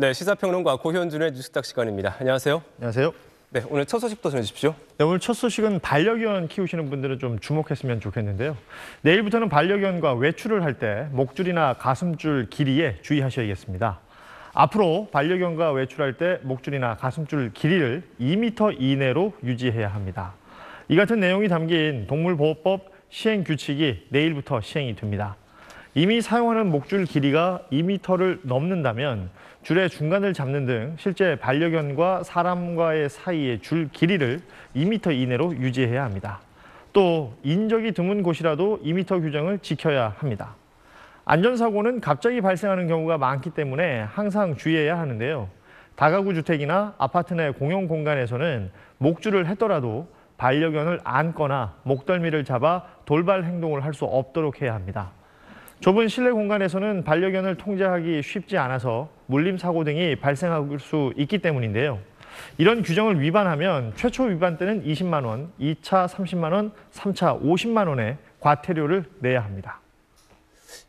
네, 시사평론가 고현준의 뉴스닥 시간입니다. 안녕하세요. 안녕하세요. 네, 오늘 첫 소식부터 전해주십시오. 네, 오늘 첫 소식은 반려견 키우시는 분들은 좀 주목했으면 좋겠는데요. 내일부터는 반려견과 외출을 할 때 목줄이나 가슴줄 길이에 주의하셔야겠습니다. 앞으로 반려견과 외출할 때 목줄이나 가슴줄 길이를 2m 이내로 유지해야 합니다. 이 같은 내용이 담긴 동물보호법 시행 규칙이 내일부터 시행이 됩니다. 이미 사용하는 목줄 길이가 2m를 넘는다면 줄의 중간을 잡는 등 실제 반려견과 사람과의 사이의 줄 길이를 2m 이내로 유지해야 합니다. 또 인적이 드문 곳이라도 2m 규정을 지켜야 합니다. 안전사고는 갑자기 발생하는 경우가 많기 때문에 항상 주의해야 하는데요. 다가구 주택이나 아파트 내 공용 공간에서는 목줄을 했더라도 반려견을 안거나 목덜미를 잡아 돌발 행동을 할 수 없도록 해야 합니다. 좁은 실내 공간에서는 반려견을 통제하기 쉽지 않아서 물림 사고 등이 발생할 수 있기 때문인데요. 이런 규정을 위반하면 최초 위반 때는 20만 원, 2차 30만 원, 3차 50만 원의 과태료를 내야 합니다.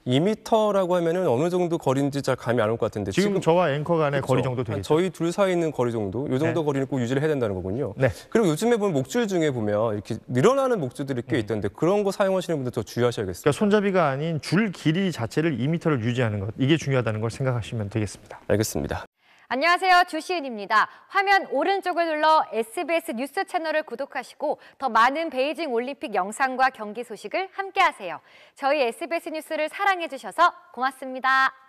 2m라고 하면은 어느 정도 거리인지 잘 감이 안 올 것 같은데 지금, 지금 저와 앵커 간의 그렇죠. 거리 정도 되겠죠. 저희 둘 사이 있는 거리 정도, 이 정도 네. 거리는 꼭 유지를 해야 된다는 거군요. 네. 그리고 요즘에 보면 목줄 중에 보면 이렇게 늘어나는 목줄들이 꽤 음. 있던데 그런 거 사용하시는 분들 더 주의하셔야겠어요. 그러니까 손잡이가 아닌 줄 길이 자체를 2m를 유지하는 것 이게 중요하다는 걸 생각하시면 되겠습니다. 알겠습니다. 안녕하세요. 주시은입니다. 화면 오른쪽을 눌러 SBS 뉴스 채널을 구독하시고 더 많은 베이징 올림픽 영상과 경기 소식을 함께하세요. 저희 SBS 뉴스를 사랑해주셔서 고맙습니다.